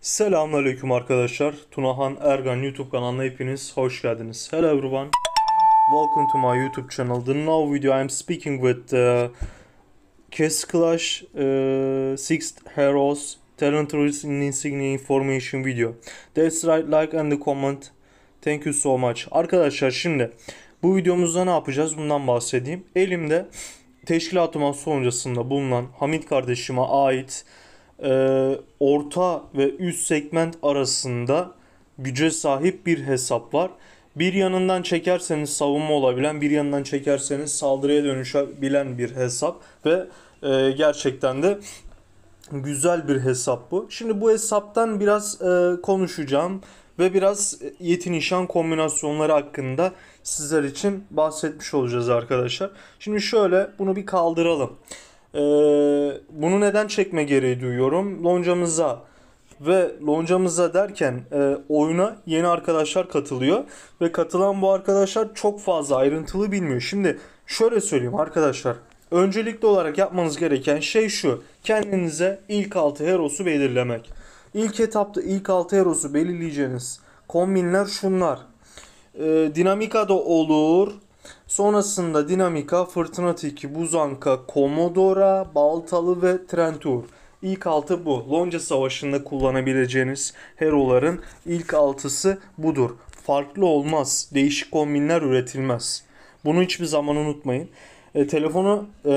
Selamünaleyküm arkadaşlar. Tunahan Ergan YouTube kanalına hepiniz hoş geldiniz. Hello everyone. Welcome to my YouTube channel. The now video I'm speaking with uh, Case Clash uh, Sixth Heroes Talent Rules in Insignia Information video. That's right like and the comment. Thank you so much. Arkadaşlar şimdi bu videomuzda ne yapacağız bundan bahsedeyim. Elimde teşkilatıma Sonrasında bulunan Hamit kardeşime ait e, orta ve üst segment arasında güce sahip bir hesap var. Bir yanından çekerseniz savunma olabilen, bir yanından çekerseniz saldırıya dönüşebilen bir hesap ve e, gerçekten de güzel bir hesap bu. Şimdi bu hesaptan biraz e, konuşacağım ve biraz yetinişan kombinasyonları hakkında sizler için bahsetmiş olacağız arkadaşlar. Şimdi şöyle bunu bir kaldıralım. Ee, bunu neden çekme gereği duyuyorum? Loncamıza ve loncamıza derken e, oyuna yeni arkadaşlar katılıyor ve katılan bu arkadaşlar çok fazla ayrıntılı bilmiyor. Şimdi şöyle söyleyeyim arkadaşlar. Öncelikli olarak yapmanız gereken şey şu. Kendinize ilk 6 herosu belirlemek. İlk etapta ilk 6 herosu belirleyeceğiniz kombinler şunlar. E, Dinamika da olur, Sonrasında Dinamika, Fırtına Tiki, Buzanka, Komodora, Baltalı ve Trentur. İlk altı bu. Lonca Savaşı'nda kullanabileceğiniz heroların ilk altısı budur. Farklı olmaz. Değişik kombinler üretilmez. Bunu hiçbir zaman unutmayın. E, telefonu e,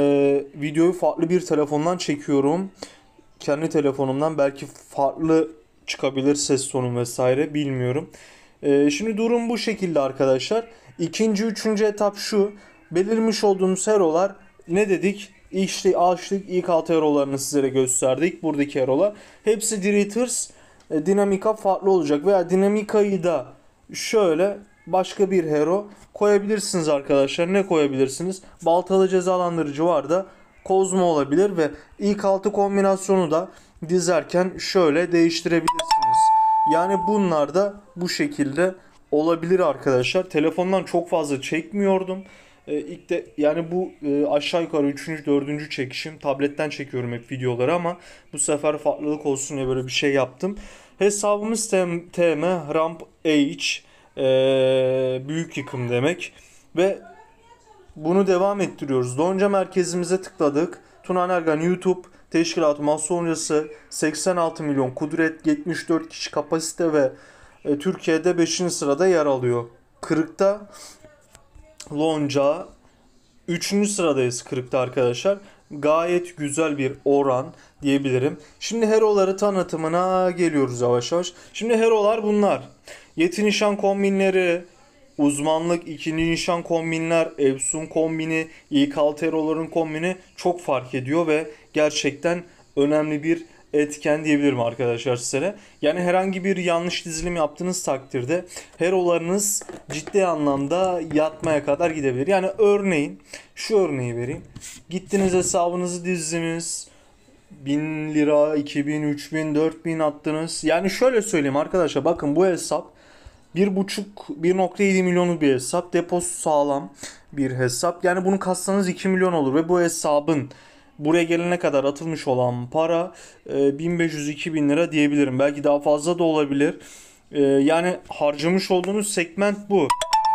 videoyu farklı bir telefondan çekiyorum. Kendi telefonumdan belki farklı çıkabilir ses tonu vesaire bilmiyorum. E, şimdi durum bu şekilde arkadaşlar. İkinci, üçüncü etap şu. Belirmiş olduğumuz herolar ne dedik? İşte açtık ilk altı herolarını sizlere gösterdik. Buradaki herolar. Hepsi Driters e, dinamika farklı olacak. Veya dinamikayı da şöyle başka bir hero koyabilirsiniz arkadaşlar. Ne koyabilirsiniz? Baltalı cezalandırıcı var da Kozmo olabilir ve ilk altı kombinasyonu da dizerken şöyle değiştirebilirsiniz. Yani bunlar da bu şekilde olabilir arkadaşlar. Telefondan çok fazla çekmiyordum. E, ilk de yani bu e, aşağı yukarı 3. 4. çekişim. Tabletten çekiyorum hep videoları ama bu sefer farklılık olsun diye böyle bir şey yaptım. Hesabımız TM, TM Ramp H e, büyük yıkım demek ve bunu devam ettiriyoruz. Donca merkezimize tıkladık. Tunan Ergan YouTube teşkilat masa oyuncusu 86 milyon kudret 74 kişi kapasite ve e, Türkiye'de 5. sırada yer alıyor. Kırık'ta Lonca 3. sıradayız Kırık'ta arkadaşlar. Gayet güzel bir oran diyebilirim. Şimdi heroları tanıtımına geliyoruz yavaş yavaş. Şimdi herolar bunlar. Yeti nişan kombinleri, uzmanlık, ikinci nişan kombinler, Epson kombini, ilk altı heroların kombini çok fark ediyor ve gerçekten önemli bir etken diyebilirim arkadaşlar size Yani herhangi bir yanlış dizilim yaptığınız takdirde her herolarınız ciddi anlamda yatmaya kadar gidebilir. Yani örneğin şu örneği vereyim. Gittiniz hesabınızı dizdiniz. 1000 lira, 2000, 3000, 4000 attınız. Yani şöyle söyleyeyim arkadaşlar bakın bu hesap 1.5 1.7 milyonluk bir hesap. Deposu sağlam bir hesap. Yani bunu kassanız 2 milyon olur ve bu hesabın buraya gelene kadar atılmış olan para 1500-2000 e, lira diyebilirim. Belki daha fazla da olabilir. E, yani harcamış olduğunuz segment bu.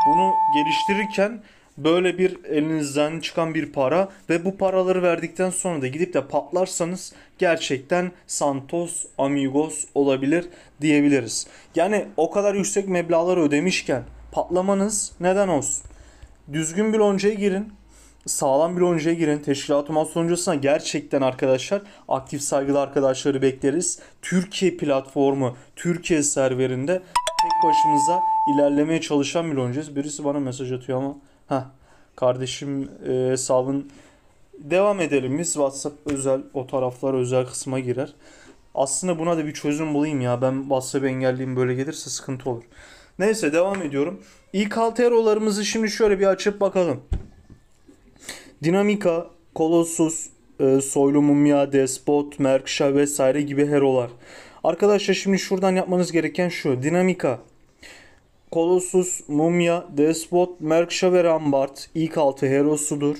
Bunu geliştirirken böyle bir elinizden çıkan bir para ve bu paraları verdikten sonra da gidip de patlarsanız gerçekten Santos Amigos olabilir diyebiliriz. Yani o kadar yüksek meblağlar ödemişken patlamanız neden olsun? Düzgün bir loncaya girin sağlam bir oyuncuya girin. Teşkilat maç sonuncasına gerçekten arkadaşlar aktif saygılı arkadaşları bekleriz. Türkiye platformu, Türkiye serverinde tek başımıza ilerlemeye çalışan bir oyuncuyuz. Birisi bana mesaj atıyor ama ha kardeşim e, hesabın devam edelim biz WhatsApp özel o taraflar özel kısma girer. Aslında buna da bir çözüm bulayım ya. Ben WhatsApp'ı engelleyeyim böyle gelirse sıkıntı olur. Neyse devam ediyorum. İlk alt halterolarımızı şimdi şöyle bir açıp bakalım. Dinamika, Kolossus, e, Soylu Mumya, Despot, Merkşa vesaire gibi herolar. Arkadaşlar şimdi şuradan yapmanız gereken şu. Dinamika, Kolossus, Mumya, Despot, Merkşa ve Rambart ilk altı herosudur.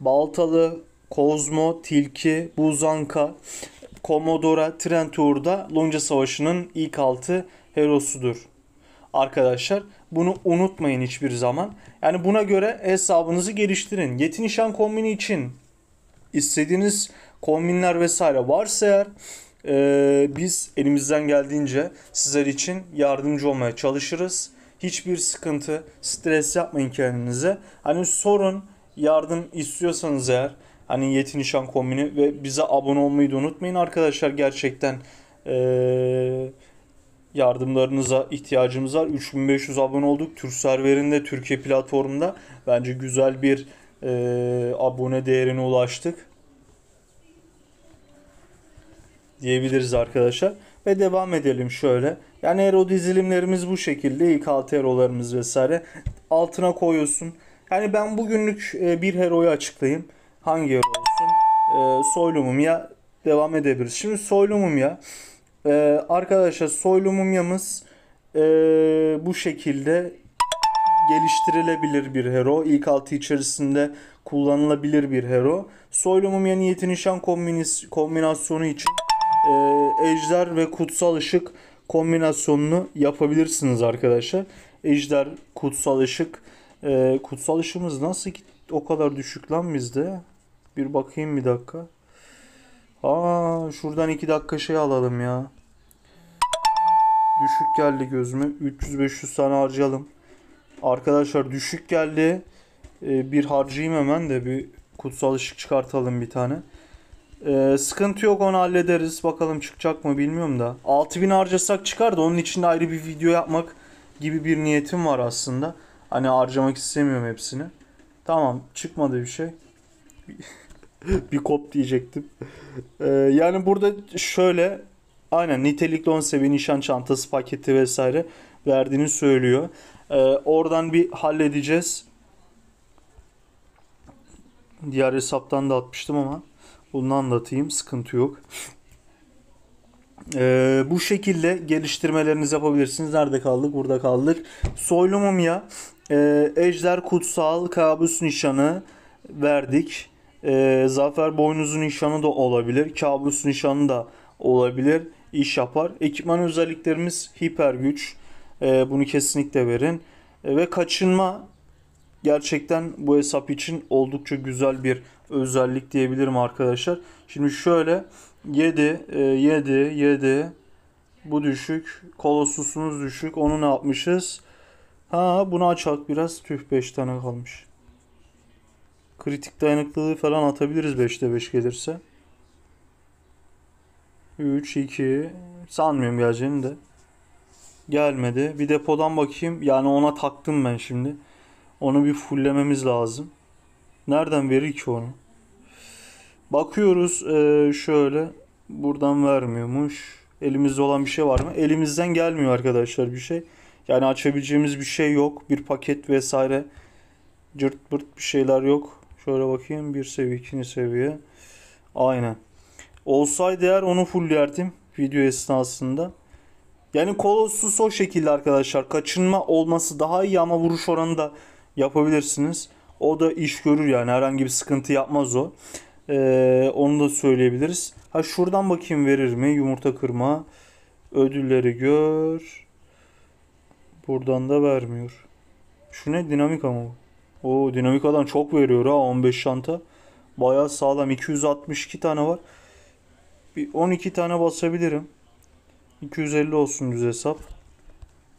Baltalı, Kozmo, Tilki, Buzanka, Komodora, Trentur'da Lonca Savaşı'nın ilk altı herosudur arkadaşlar. Bunu unutmayın hiçbir zaman. Yani buna göre hesabınızı geliştirin. Yeti nişan kombini için istediğiniz kombinler vesaire varsa eğer e, biz elimizden geldiğince sizler için yardımcı olmaya çalışırız. Hiçbir sıkıntı, stres yapmayın kendinize. Hani sorun, yardım istiyorsanız eğer hani Yeti Nişan kombini ve bize abone olmayı da unutmayın arkadaşlar gerçekten. Eee yardımlarınıza ihtiyacımız var. 3500 abone olduk. Türk serverinde Türkiye platformunda bence güzel bir e, abone değerine ulaştık. Diyebiliriz arkadaşlar. Ve devam edelim şöyle. Yani Ero dizilimlerimiz bu şekilde. İlk 6 Ero'larımız vesaire. Altına koyuyorsun. Yani ben bugünlük e, bir Hero'yu açıklayayım. Hangi Hero olsun? E, Soylumum ya devam edebiliriz. Şimdi Soylumum ya. Ee, arkadaşlar soylu mumyamız ee, bu şekilde geliştirilebilir bir hero. İlk altı içerisinde kullanılabilir bir hero. Soylu mumya niyeti nişan kombinasyonu için e, ejder ve kutsal ışık kombinasyonunu yapabilirsiniz arkadaşlar. Ejder, kutsal ışık. E, kutsal ışığımız nasıl o kadar düşük lan bizde? Bir bakayım bir dakika. Aa şuradan 2 dakika şey alalım ya. Düşük geldi gözüme. 300-500 tane harcayalım. Arkadaşlar düşük geldi. Ee, bir harcayayım hemen de bir kutsal ışık çıkartalım bir tane. Ee, sıkıntı yok onu hallederiz. Bakalım çıkacak mı bilmiyorum da. 6000 harcasak çıkar da onun için de ayrı bir video yapmak gibi bir niyetim var aslında. Hani harcamak istemiyorum hepsini. Tamam çıkmadı bir şey. bir kop diyecektim. Ee, yani burada şöyle aynen nitelikli 10 seviye nişan çantası paketi vesaire verdiğini söylüyor. Ee, oradan bir halledeceğiz. Diğer hesaptan da atmıştım ama bunu atayım Sıkıntı yok. Ee, bu şekilde geliştirmelerinizi yapabilirsiniz. Nerede kaldık? Burada kaldık. Soylumum ya. E, Ejder Kutsal Kabus Nişanı verdik. E, zafer boynuzu nişanı da olabilir. Kabus nişanı da olabilir. İş yapar. Ekipman özelliklerimiz hiper güç. E, bunu kesinlikle verin. E, ve kaçınma gerçekten bu hesap için oldukça güzel bir özellik diyebilirim arkadaşlar. Şimdi şöyle 7 e, 7 7 bu düşük. Kolosusumuz düşük. Onu ne yapmışız? Ha bunu açalım biraz. Tüh 5 tane kalmış. Kritik dayanıklılığı falan atabiliriz 5'te 5 gelirse. 3, 2 sanmıyorum geleceğini de. Gelmedi. Bir depodan bakayım. Yani ona taktım ben şimdi. Onu bir fulllememiz lazım. Nereden verir ki onu? Bakıyoruz ee, şöyle. Buradan vermiyormuş. Elimizde olan bir şey var mı? Elimizden gelmiyor arkadaşlar bir şey. Yani açabileceğimiz bir şey yok. Bir paket vesaire cırt bırt bir şeyler yok. Şöyle bakayım. Bir seviye, ikinci seviye. Aynen. Olsaydı eğer onu fulllerdim video esnasında. Yani Colossus o şekilde arkadaşlar. Kaçınma olması daha iyi ama vuruş oranı da yapabilirsiniz. O da iş görür yani herhangi bir sıkıntı yapmaz o. Ee, onu da söyleyebiliriz. Ha şuradan bakayım verir mi yumurta kırma. Ödülleri gör. Buradan da vermiyor. Şu ne dinamik ama bu. O dinamik adam çok veriyor ha 15 şanta. Bayağı sağlam 262 tane var. Bir 12 tane basabilirim. 250 olsun düz hesap.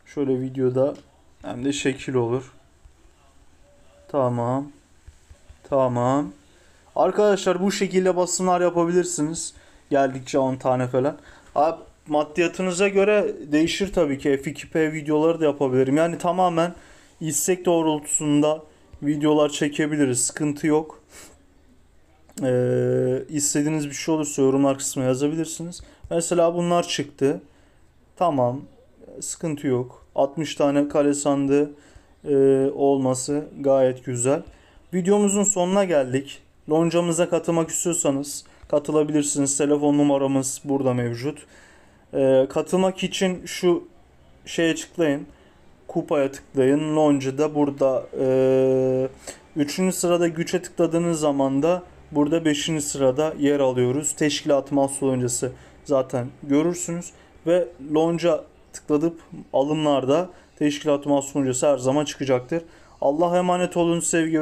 Şöyle videoda hem de şekil olur. Tamam. Tamam. Arkadaşlar bu şekilde basımlar yapabilirsiniz. Geldikçe 10 tane falan. Abi maddiyatınıza göre değişir tabii ki. F2P videoları da yapabilirim. Yani tamamen istek doğrultusunda videolar çekebiliriz. Sıkıntı yok. Ee, istediğiniz bir şey olursa yorumlar kısmına yazabilirsiniz. Mesela bunlar çıktı. Tamam. Sıkıntı yok. 60 tane kare sandığı e, olması gayet güzel. Videomuzun sonuna geldik. Loncamıza katılmak istiyorsanız katılabilirsiniz. Telefon numaramız burada mevcut. Ee, katılmak için şu şeye tıklayın kupaya tıklayın. Launch'ı da burada. E, üçüncü sırada güçe tıkladığınız zaman da burada beşinci sırada yer alıyoruz. Teşkilat mahsul öncesi zaten görürsünüz. Ve lonca tıkladıp alımlarda teşkilat mahsul öncesi her zaman çıkacaktır. Allah'a emanet olun sevgi ve